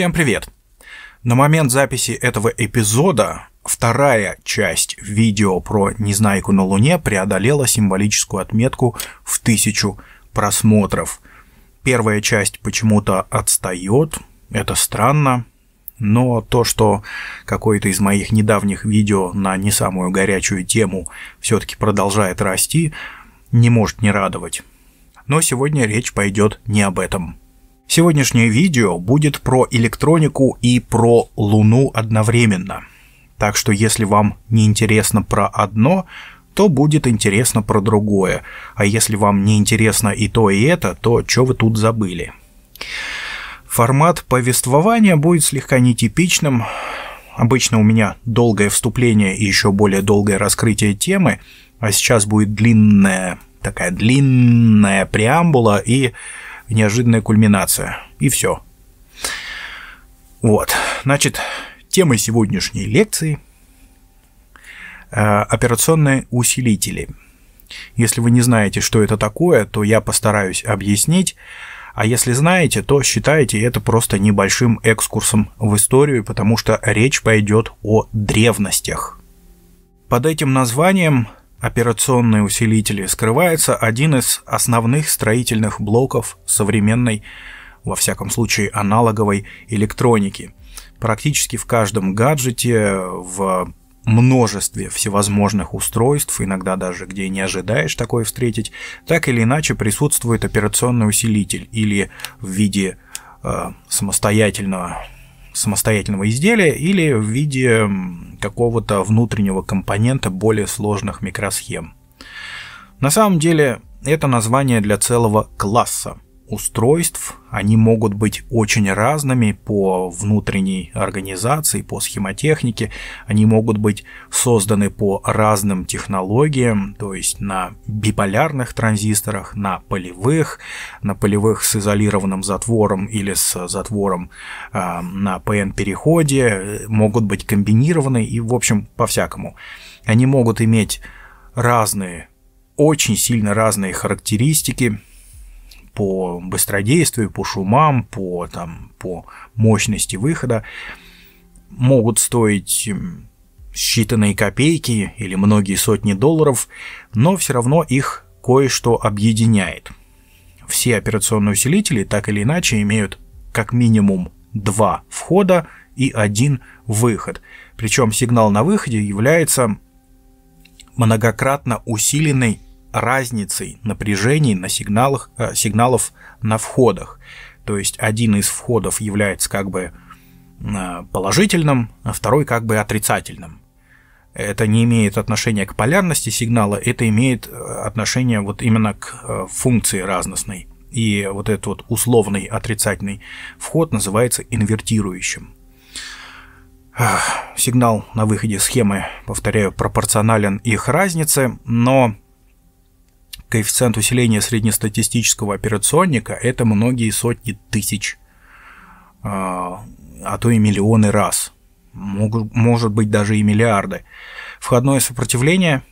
Всем привет! На момент записи этого эпизода вторая часть видео про Незнайку на Луне преодолела символическую отметку в тысячу просмотров. Первая часть почему-то отстает, это странно, но то, что какое-то из моих недавних видео на не самую горячую тему все-таки продолжает расти, не может не радовать. Но сегодня речь пойдет не об этом. Сегодняшнее видео будет про электронику и про Луну одновременно. Так что если вам не интересно про одно, то будет интересно про другое. А если вам не интересно и то, и это, то что вы тут забыли? Формат повествования будет слегка нетипичным. Обычно у меня долгое вступление и еще более долгое раскрытие темы, а сейчас будет длинная, такая длинная преамбула и неожиданная кульминация. И все. Вот. Значит, темой сегодняшней лекции э, операционные усилители. Если вы не знаете, что это такое, то я постараюсь объяснить. А если знаете, то считайте это просто небольшим экскурсом в историю, потому что речь пойдет о древностях. Под этим названием операционные усилители скрывается один из основных строительных блоков современной, во всяком случае аналоговой электроники. Практически в каждом гаджете, в множестве всевозможных устройств, иногда даже где не ожидаешь такое встретить, так или иначе присутствует операционный усилитель или в виде э, самостоятельного самостоятельного изделия или в виде какого-то внутреннего компонента более сложных микросхем. На самом деле это название для целого класса – устройств. Они могут быть очень разными по внутренней организации, по схемотехнике. Они могут быть созданы по разным технологиям, то есть на биполярных транзисторах, на полевых, на полевых с изолированным затвором или с затвором э, на PN-переходе. Могут быть комбинированы и, в общем, по-всякому. Они могут иметь разные очень сильно разные характеристики, по быстродействию, по шумам, по, там, по мощности выхода могут стоить считанные копейки или многие сотни долларов, но все равно их кое-что объединяет. Все операционные усилители так или иначе имеют как минимум два входа и один выход. Причем сигнал на выходе является многократно усиленный разницей напряжений на сигналах, э, сигналов на входах. То есть один из входов является как бы э, положительным, а второй как бы отрицательным. Это не имеет отношения к полярности сигнала, это имеет э, отношение вот именно к функции разностной. И вот этот вот условный отрицательный вход называется инвертирующим. Сигнал на выходе схемы, повторяю, пропорционален их разнице, но Коэффициент усиления среднестатистического операционника – это многие сотни тысяч, а, а то и миллионы раз, может быть даже и миллиарды. Входное сопротивление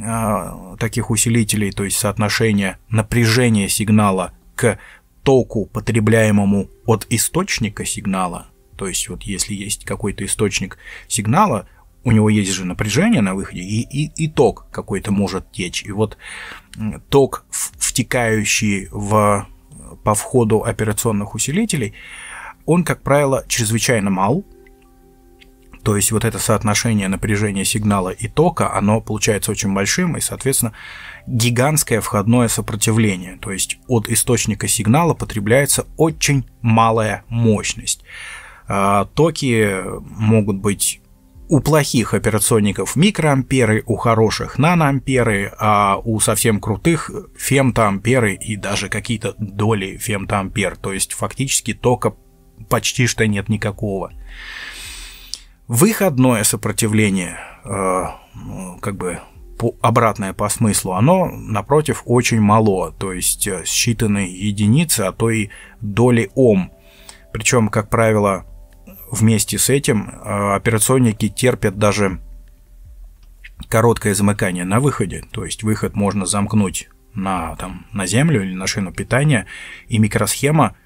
а, таких усилителей, то есть соотношение напряжения сигнала к току, потребляемому от источника сигнала, то есть вот если есть какой-то источник сигнала, у него есть же напряжение на выходе, и, и, и ток какой-то может течь. И вот ток, втекающий в, по входу операционных усилителей, он, как правило, чрезвычайно мал. То есть вот это соотношение напряжения сигнала и тока, оно получается очень большим, и, соответственно, гигантское входное сопротивление. То есть от источника сигнала потребляется очень малая мощность. А, токи могут быть у плохих операционников микроамперы, у хороших наноамперы, а у совсем крутых фемтоамперы и даже какие-то доли фемтоампер. То есть фактически тока почти что нет никакого. Выходное сопротивление, э, ну, как бы по, обратное по смыслу, оно, напротив, очень мало, то есть э, считанные единицы, а то и доли Ом. Причем, как правило, Вместе с этим э, операционники терпят даже короткое замыкание на выходе, то есть выход можно замкнуть на, там, на землю или на шину питания, и микросхема,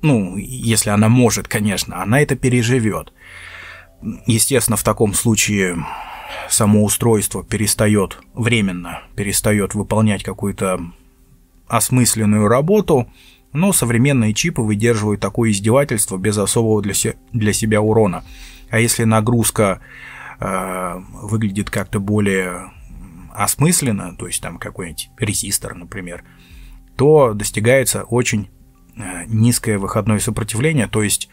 ну, если она может, конечно, она это переживет. Естественно, в таком случае само устройство перестает временно, перестает выполнять какую-то осмысленную работу, но современные чипы выдерживают такое издевательство без особого для, се- для себя урона. А если нагрузка э, выглядит как-то более осмысленно, то есть там какой-нибудь резистор, например, то достигается очень э, низкое выходное сопротивление, то есть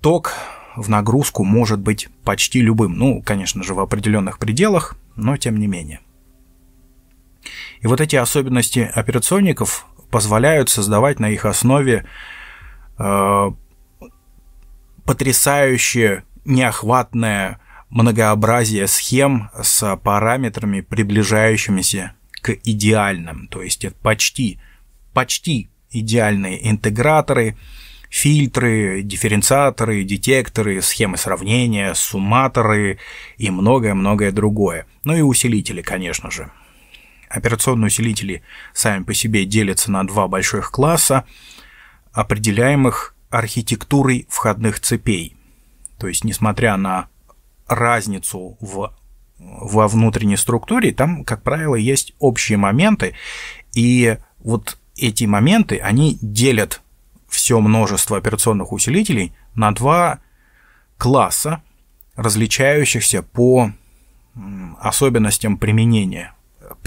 ток в нагрузку может быть почти любым, ну, конечно же, в определенных пределах, но тем не менее. И вот эти особенности операционников позволяют создавать на их основе э, потрясающее, неохватное многообразие схем с параметрами, приближающимися к идеальным. То есть это почти, почти идеальные интеграторы, фильтры, дифференциаторы, детекторы, схемы сравнения, сумматоры и многое-многое другое. Ну и усилители, конечно же. Операционные усилители сами по себе делятся на два больших класса, определяемых архитектурой входных цепей. То есть, несмотря на разницу в, во внутренней структуре, там, как правило, есть общие моменты, и вот эти моменты, они делят все множество операционных усилителей на два класса, различающихся по особенностям применения.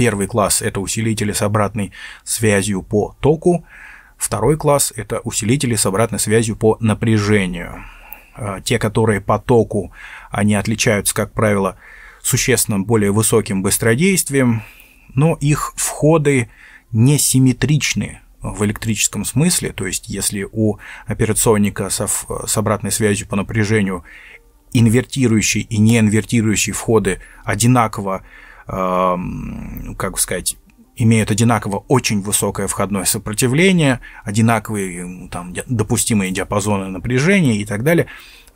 Первый класс – это усилители с обратной связью по току, второй класс – это усилители с обратной связью по напряжению. А, те, которые по току, они отличаются, как правило, существенно более высоким быстродействием, но их входы несимметричны в электрическом смысле, то есть если у операционника со, с обратной связью по напряжению инвертирующие и неинвертирующие входы одинаково Эм, как сказать, имеют одинаково очень высокое входное сопротивление, одинаковые там, допустимые диапазоны напряжения и так далее,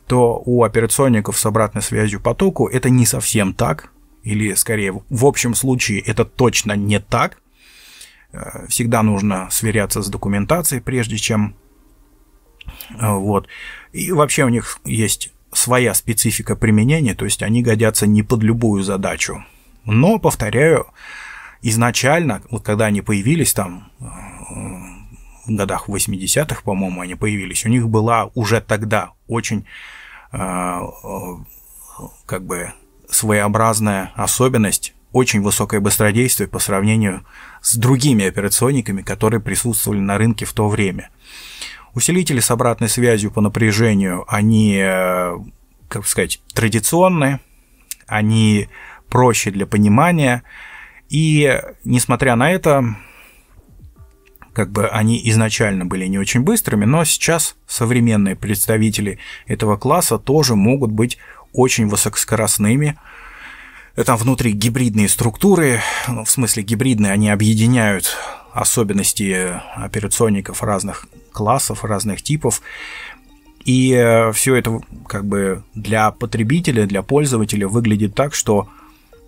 то у операционников с обратной связью по току это не совсем так, или скорее в общем случае это точно не так. Э, всегда нужно сверяться с документацией, прежде чем э, вот. И вообще у них есть своя специфика применения, то есть они годятся не под любую задачу. Но, повторяю, изначально, вот когда они появились там, э, в годах 80-х, по-моему, они появились, у них была уже тогда очень э, э, как бы своеобразная особенность очень высокое быстродействие по сравнению с другими операционниками, которые присутствовали на рынке в то время. Усилители с обратной связью по напряжению, они, как сказать, традиционные, они проще для понимания. И несмотря на это, как бы они изначально были не очень быстрыми, но сейчас современные представители этого класса тоже могут быть очень высокоскоростными. Это внутри гибридные структуры, ну, в смысле гибридные, они объединяют особенности операционников разных классов, разных типов. И э, все это как бы для потребителя, для пользователя выглядит так, что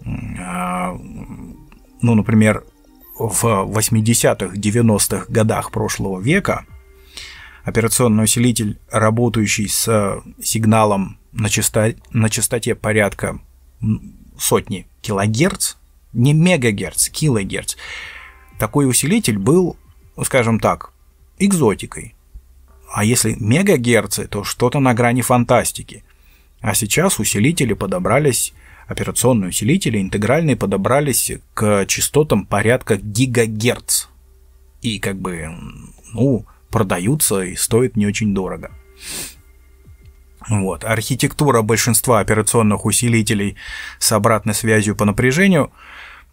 Э, ну, например, в 80-х, 90-х годах прошлого века операционный усилитель, работающий с сигналом на, часто... на частоте порядка сотни килогерц, не мегагерц, килогерц, такой усилитель был, ну, скажем так, экзотикой. А если мегагерцы, то что-то на грани фантастики. А сейчас усилители подобрались операционные усилители интегральные подобрались к частотам порядка гигагерц. И как бы, ну, продаются и стоят не очень дорого. Вот. Архитектура большинства операционных усилителей с обратной связью по напряжению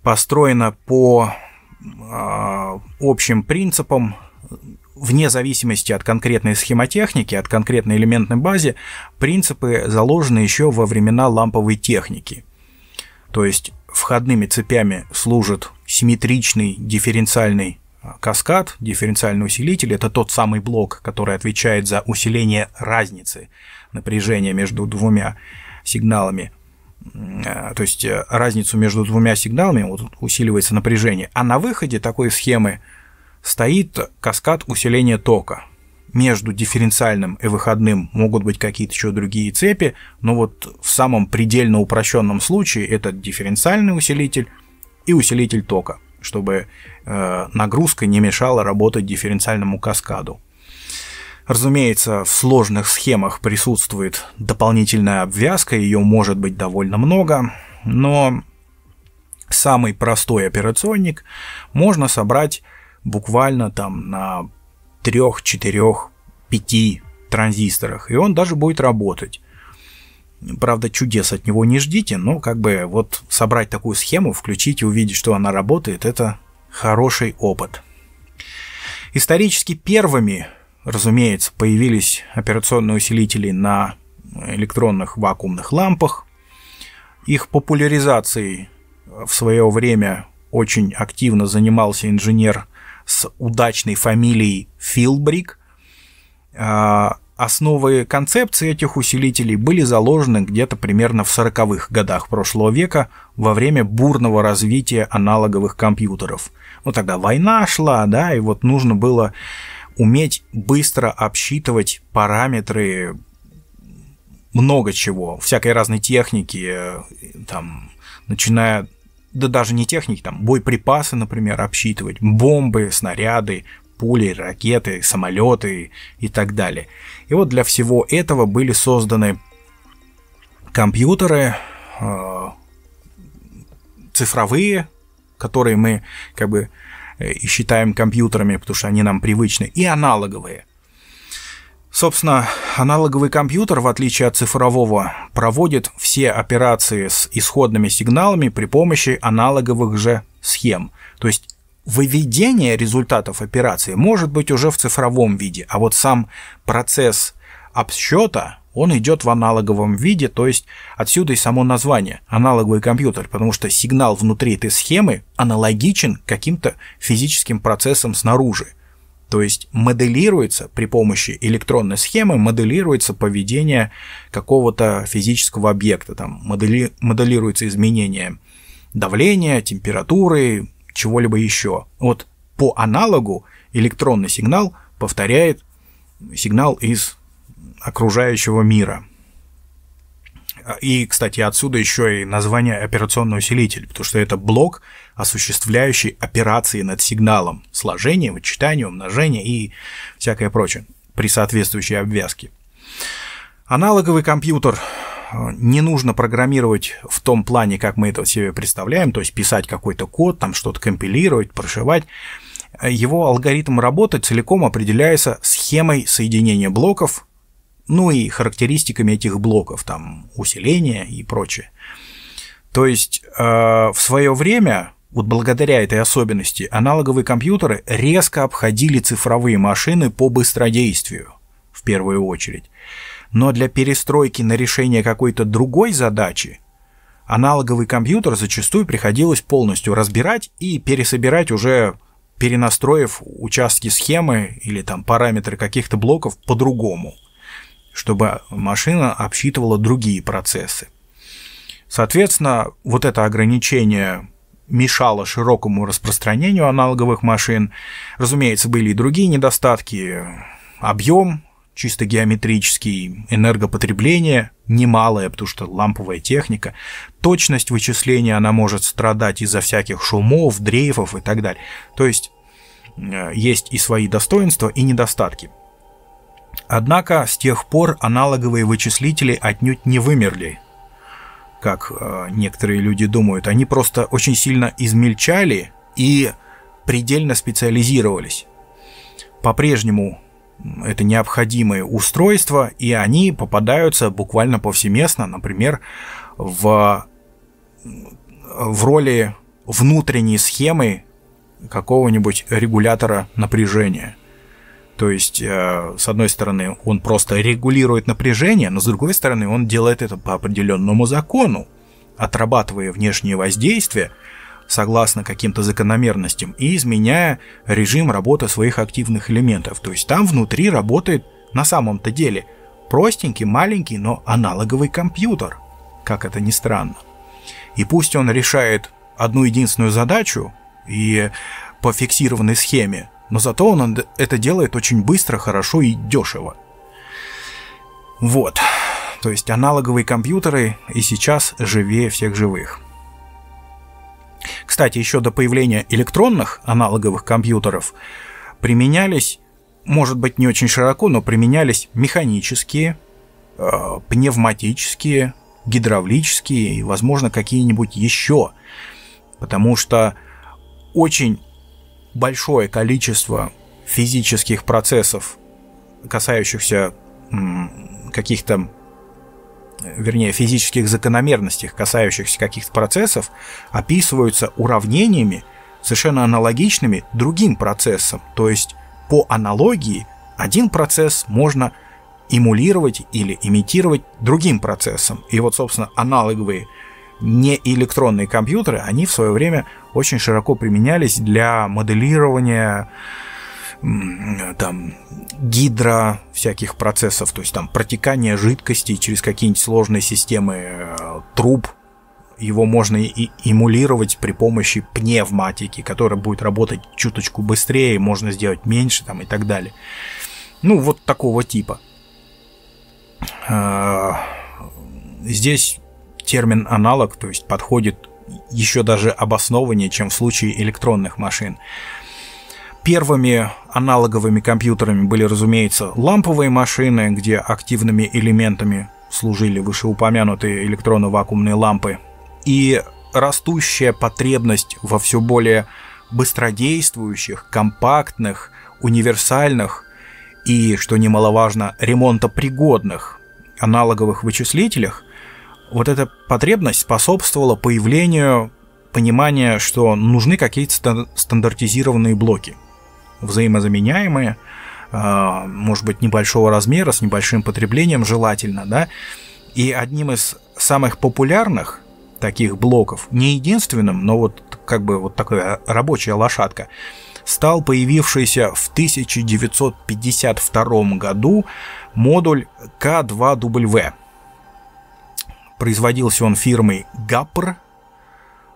построена по э, общим принципам вне зависимости от конкретной схемотехники, от конкретной элементной базы, принципы заложены еще во времена ламповой техники. То есть входными цепями служит симметричный дифференциальный а, каскад, дифференциальный усилитель – это тот самый блок, который отвечает за усиление разницы напряжения между двумя сигналами. А, то есть э, разницу между двумя сигналами вот, усиливается напряжение. А на выходе такой схемы – стоит каскад усиления тока. Между дифференциальным и выходным могут быть какие-то еще другие цепи, но вот в самом предельно упрощенном случае это дифференциальный усилитель и усилитель тока, чтобы э, нагрузка не мешала работать дифференциальному каскаду. Разумеется, в сложных схемах присутствует дополнительная обвязка, ее может быть довольно много, но самый простой операционник можно собрать буквально там на 3, 4, 5 транзисторах, и он даже будет работать. Правда, чудес от него не ждите, но как бы вот собрать такую схему, включить и увидеть, что она работает, это хороший опыт. Исторически первыми, разумеется, появились операционные усилители на электронных вакуумных лампах. Их популяризацией в свое время очень активно занимался инженер с удачной фамилией Филбрик. А, основы концепции этих усилителей были заложены где-то примерно в 40-х годах прошлого века во время бурного развития аналоговых компьютеров. Ну тогда война шла, да, и вот нужно было уметь быстро обсчитывать параметры много чего, всякой разной техники, э, там, начиная да даже не техники, там, боеприпасы, например, обсчитывать, бомбы, снаряды, пули, ракеты, самолеты и так далее. И вот для всего этого были созданы компьютеры э, цифровые, которые мы как бы э, считаем компьютерами, потому что они нам привычны, и аналоговые – Собственно, аналоговый компьютер, в отличие от цифрового, проводит все операции с исходными сигналами при помощи аналоговых же схем. То есть выведение результатов операции может быть уже в цифровом виде, а вот сам процесс обсчета он идет в аналоговом виде, то есть отсюда и само название аналоговый компьютер, потому что сигнал внутри этой схемы аналогичен каким-то физическим процессам снаружи. То есть моделируется при помощи электронной схемы, моделируется поведение какого-то физического объекта, там модели, моделируется изменение давления, температуры, чего-либо еще. Вот по аналогу электронный сигнал повторяет сигнал из окружающего мира. И, кстати, отсюда еще и название операционный усилитель, потому что это блок осуществляющий операции над сигналом – сложение, вычитание, умножение и всякое прочее при соответствующей обвязке. Аналоговый компьютер э, не нужно программировать в том плане, как мы это себе представляем, то есть писать какой-то код, там что-то компилировать, прошивать. Его алгоритм работы целиком определяется схемой соединения блоков, ну и характеристиками этих блоков, там усиление и прочее. То есть э, в свое время вот благодаря этой особенности аналоговые компьютеры резко обходили цифровые машины по быстродействию, в первую очередь. Но для перестройки на решение какой-то другой задачи аналоговый компьютер зачастую приходилось полностью разбирать и пересобирать уже перенастроив участки схемы или там параметры каких-то блоков по-другому, чтобы машина обсчитывала другие процессы. Соответственно, вот это ограничение мешало широкому распространению аналоговых машин. Разумеется, были и другие недостатки. Объем чисто геометрический, энергопотребление немалое, потому что ламповая техника, точность вычисления она может страдать из-за всяких шумов, дрейфов и так далее. То есть э, есть и свои достоинства, и недостатки. Однако с тех пор аналоговые вычислители отнюдь не вымерли как э, некоторые люди думают, они просто очень сильно измельчали и предельно специализировались. По-прежнему это необходимые устройства, и они попадаются буквально повсеместно, например, в, в роли внутренней схемы какого-нибудь регулятора напряжения – то есть, э, с одной стороны, он просто регулирует напряжение, но с другой стороны, он делает это по определенному закону, отрабатывая внешние воздействия согласно каким-то закономерностям и изменяя режим работы своих активных элементов. То есть там внутри работает на самом-то деле простенький, маленький, но аналоговый компьютер, как это ни странно. И пусть он решает одну единственную задачу и по фиксированной схеме, но зато он это делает очень быстро, хорошо и дешево. Вот. То есть аналоговые компьютеры и сейчас живее всех живых. Кстати, еще до появления электронных аналоговых компьютеров применялись, может быть не очень широко, но применялись механические, э, пневматические, гидравлические и, возможно, какие-нибудь еще. Потому что очень большое количество физических процессов, касающихся каких-то, вернее, физических закономерностей, касающихся каких-то процессов, описываются уравнениями, совершенно аналогичными другим процессам. То есть по аналогии один процесс можно эмулировать или имитировать другим процессом. И вот, собственно, аналоговые не электронные компьютеры, они в свое время очень широко применялись для моделирования там гидро всяких процессов, то есть там протекание жидкости через какие-нибудь сложные системы э, труб, его можно и эмулировать при помощи пневматики, которая будет работать чуточку быстрее, можно сделать меньше там и так далее. Ну, вот такого типа. Э, здесь термин аналог, то есть подходит еще даже обоснованнее, чем в случае электронных машин. Первыми аналоговыми компьютерами были, разумеется, ламповые машины, где активными элементами служили вышеупомянутые электронно-вакуумные лампы. И растущая потребность во все более быстродействующих, компактных, универсальных и, что немаловажно, ремонтопригодных аналоговых вычислителях вот эта потребность способствовала появлению понимания, что нужны какие-то стандартизированные блоки, взаимозаменяемые, а, может быть, небольшого размера, с небольшим потреблением желательно, да. И одним из самых популярных таких блоков, не единственным, но вот как бы вот такая рабочая лошадка, стал появившийся в 1952 году модуль К2W – Производился он фирмой Гапр э,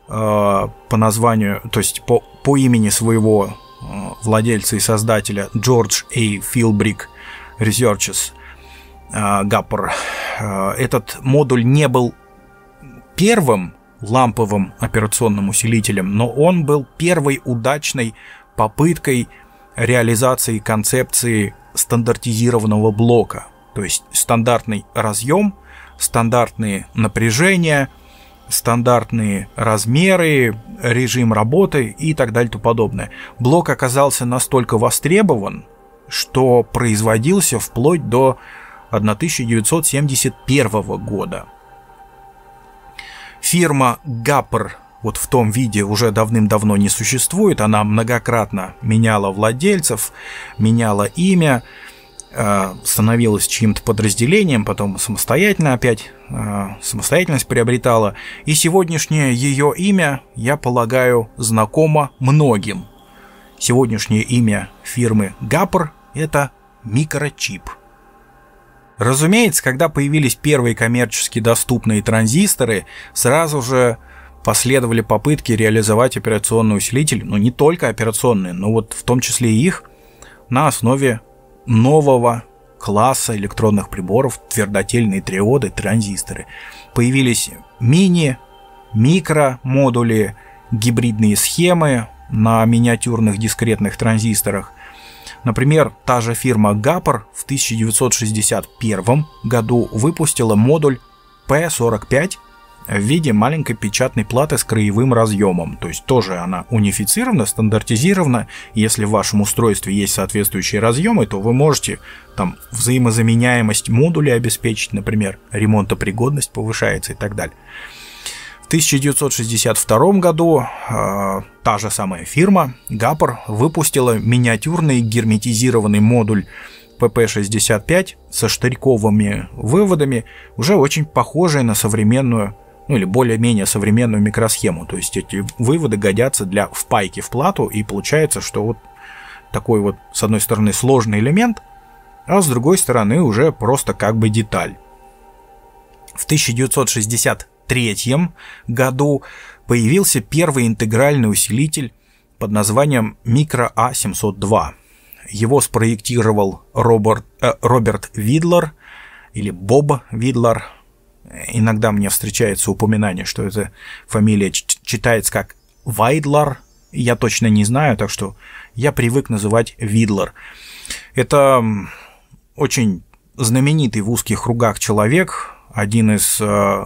по названию, то есть по, по имени своего э, владельца и создателя Джордж А. Филбрик Researches э, Гапр. Этот модуль не был первым ламповым операционным усилителем, но он был первой удачной попыткой реализации концепции стандартизированного блока, то есть стандартный разъем – стандартные напряжения, стандартные размеры, режим работы и так далее и тому подобное. Блок оказался настолько востребован, что производился вплоть до 1971 года. Фирма Гаппер вот в том виде уже давным-давно не существует, она многократно меняла владельцев, меняла имя, Э, становилась чьим-то подразделением, потом самостоятельно опять э, самостоятельность приобретала. И сегодняшнее ее имя, я полагаю, знакомо многим. Сегодняшнее имя фирмы Гапр – это микрочип. Разумеется, когда появились первые коммерчески доступные транзисторы, сразу же последовали попытки реализовать операционный усилитель, ну не только операционные, но вот в том числе и их, на основе нового класса электронных приборов, твердотельные триоды, транзисторы. Появились мини, микро модули гибридные схемы на миниатюрных дискретных транзисторах. Например, та же фирма Gapper в 1961 году выпустила модуль P45 в виде маленькой печатной платы с краевым разъемом, то есть тоже она унифицирована, стандартизирована. Если в вашем устройстве есть соответствующие разъемы, то вы можете там взаимозаменяемость модуля обеспечить, например, ремонтопригодность повышается и так далее. В 1962 году э, та же самая фирма Гапор выпустила миниатюрный герметизированный модуль пп 65 со штырьковыми выводами, уже очень похожий на современную ну или более-менее современную микросхему. То есть эти выводы годятся для впайки в плату, и получается, что вот такой вот, с одной стороны, сложный элемент, а с другой стороны уже просто как бы деталь. В 1963 году появился первый интегральный усилитель под названием Micro A702. А Его спроектировал Роберт, э, Роберт Видлер или Боб Видлер – иногда мне встречается упоминание, что эта фамилия читается как Вайдлар, я точно не знаю, так что я привык называть Видлар. Это очень знаменитый в узких кругах человек, один из э,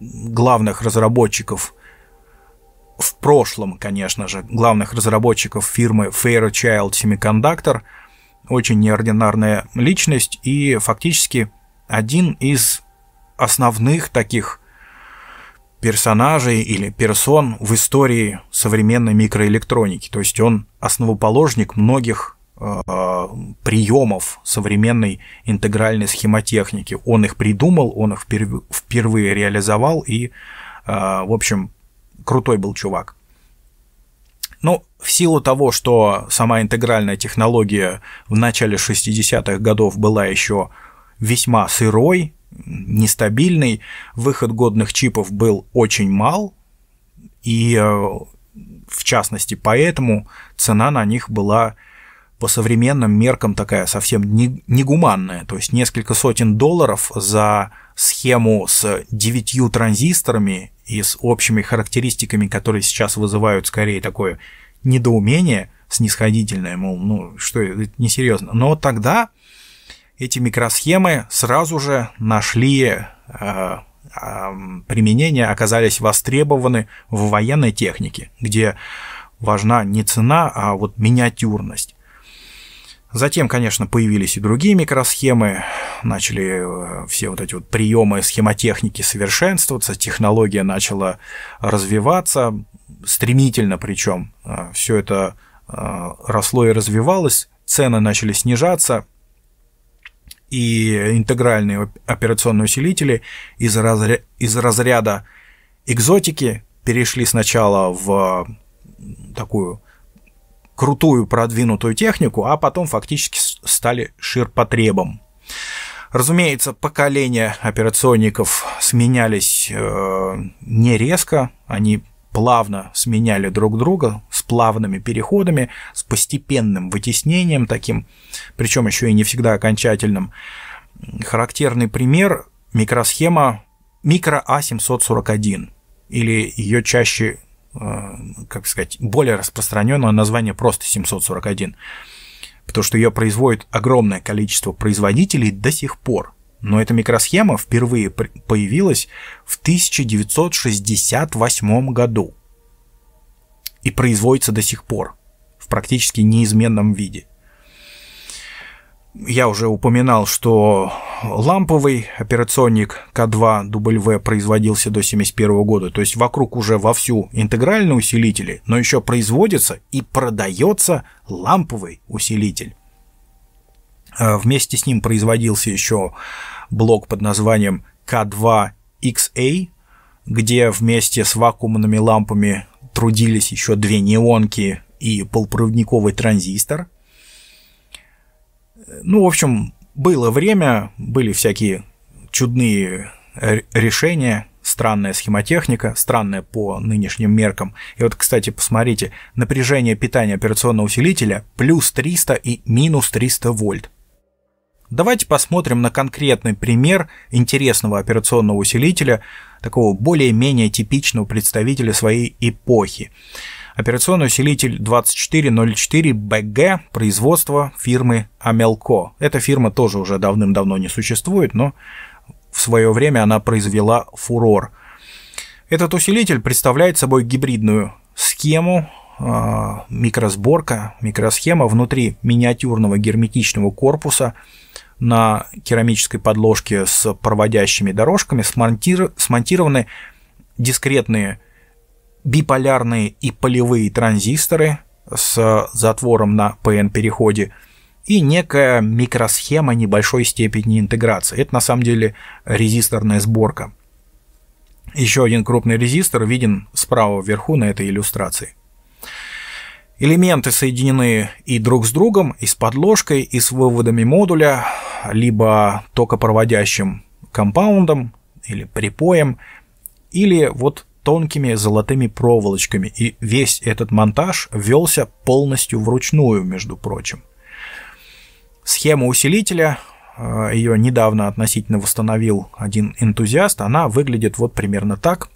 главных разработчиков в прошлом, конечно же, главных разработчиков фирмы Fairchild Semiconductor, очень неординарная личность и фактически один из основных таких персонажей или персон в истории современной микроэлектроники. То есть он основоположник многих э, приемов современной интегральной схемотехники. Он их придумал, он их впервые, впервые реализовал и, э, в общем, крутой был чувак. Но ну, в силу того, что сама интегральная технология в начале 60-х годов была еще весьма сырой, нестабильный, выход годных чипов был очень мал, и э, в частности поэтому цена на них была по современным меркам такая совсем негуманная, то есть несколько сотен долларов за схему с девятью транзисторами и с общими характеристиками, которые сейчас вызывают скорее такое недоумение снисходительное, мол, ну что, это несерьезно. Но тогда эти микросхемы сразу же нашли э, э, применение, оказались востребованы в военной технике, где важна не цена, а вот миниатюрность. Затем, конечно, появились и другие микросхемы, начали э, все вот эти вот приемы схемотехники совершенствоваться, технология начала развиваться, стремительно причем э, все это э, росло и развивалось, цены начали снижаться, и интегральные операционные усилители из, разря... из разряда экзотики перешли сначала в такую крутую продвинутую технику, а потом фактически стали ширпотребом. Разумеется, поколения операционников сменялись э, не резко, они плавно сменяли друг друга с плавными переходами, с постепенным вытеснением таким, причем еще и не всегда окончательным. Характерный пример – микросхема микро А741, или ее чаще, э, как сказать, более распространенное название просто 741, потому что ее производит огромное количество производителей до сих пор. Но эта микросхема впервые появилась в 1968 году и производится до сих пор в практически неизменном виде. Я уже упоминал, что ламповый операционник К2W производился до 1971 года, то есть вокруг уже вовсю интегральные усилители, но еще производится и продается ламповый усилитель. Э, вместе с ним производился еще блок под названием К2XA, где вместе с вакуумными лампами трудились еще две неонки и полупроводниковый транзистор. Э, ну, в общем, было время, были всякие чудные решения, странная схемотехника, странная по нынешним меркам. И вот, кстати, посмотрите, напряжение питания операционного усилителя плюс 300 и минус 300 вольт. Давайте посмотрим на конкретный пример интересного операционного усилителя, такого более-менее типичного представителя своей эпохи. Операционный усилитель 2404 BG производства фирмы Amelco. Эта фирма тоже уже давным-давно не существует, но в свое время она произвела фурор. Этот усилитель представляет собой гибридную схему, а, микросборка, микросхема внутри миниатюрного герметичного корпуса – на керамической подложке с проводящими дорожками смонтированы дискретные биполярные и полевые транзисторы с затвором на PN-переходе и некая микросхема небольшой степени интеграции. Это на самом деле резисторная сборка. Еще один крупный резистор виден справа вверху на этой иллюстрации. Элементы соединены и друг с другом, и с подложкой, и с выводами модуля, либо токопроводящим компаундом или припоем, или вот тонкими золотыми проволочками, и весь этот монтаж велся полностью вручную, между прочим. Схема усилителя, э, ее недавно относительно восстановил один энтузиаст, она выглядит вот примерно так.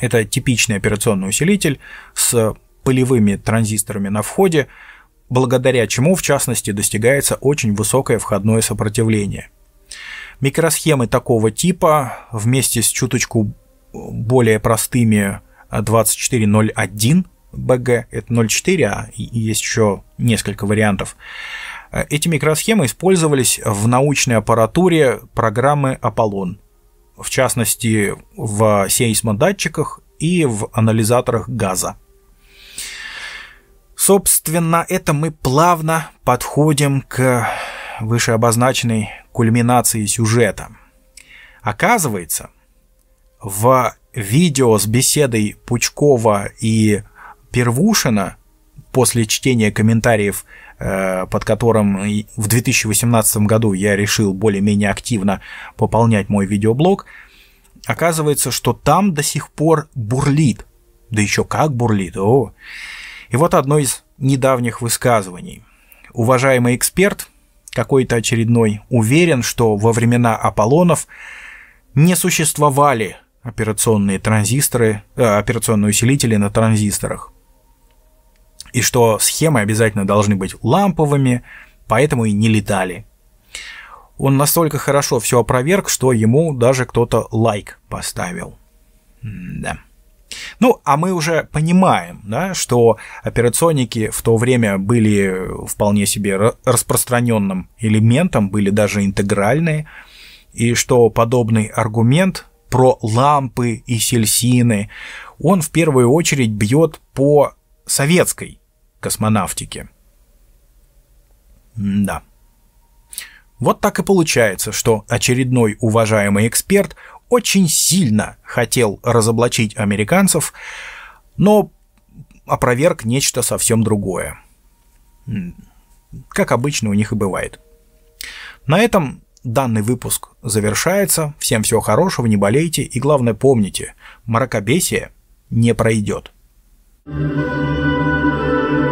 Это типичный операционный усилитель с полевыми транзисторами на входе, благодаря чему, в частности, достигается очень высокое входное сопротивление. Микросхемы такого типа вместе с чуточку более простыми 2401 BG, это 0.4, а есть еще несколько вариантов. Эти микросхемы использовались в научной аппаратуре программы Аполлон, в частности в сейсмодатчиках и в анализаторах газа. Собственно, это мы плавно подходим к вышеобозначенной кульминации сюжета. Оказывается, в видео с беседой Пучкова и Первушина после чтения комментариев, э, под которым в 2018 году я решил более-менее активно пополнять мой видеоблог, оказывается, что там до сих пор бурлит. Да еще как бурлит. О. И вот одно из недавних высказываний. Уважаемый эксперт, какой-то очередной, уверен, что во времена Аполлонов не существовали операционные транзисторы, э, операционные усилители на транзисторах. И что схемы обязательно должны быть ламповыми, поэтому и не летали. Он настолько хорошо все опроверг, что ему даже кто-то лайк поставил. М да. Ну, а мы уже понимаем, да, что операционники в то время были вполне себе распространенным элементом, были даже интегральные, и что подобный аргумент про лампы и сельсины, он в первую очередь бьет по советской космонавтике. М да. Вот так и получается, что очередной уважаемый эксперт очень сильно хотел разоблачить американцев, но опроверг нечто совсем другое. Как обычно у них и бывает. На этом данный выпуск завершается. Всем всего хорошего, не болейте и главное помните, мракобесие не пройдет. Thank you.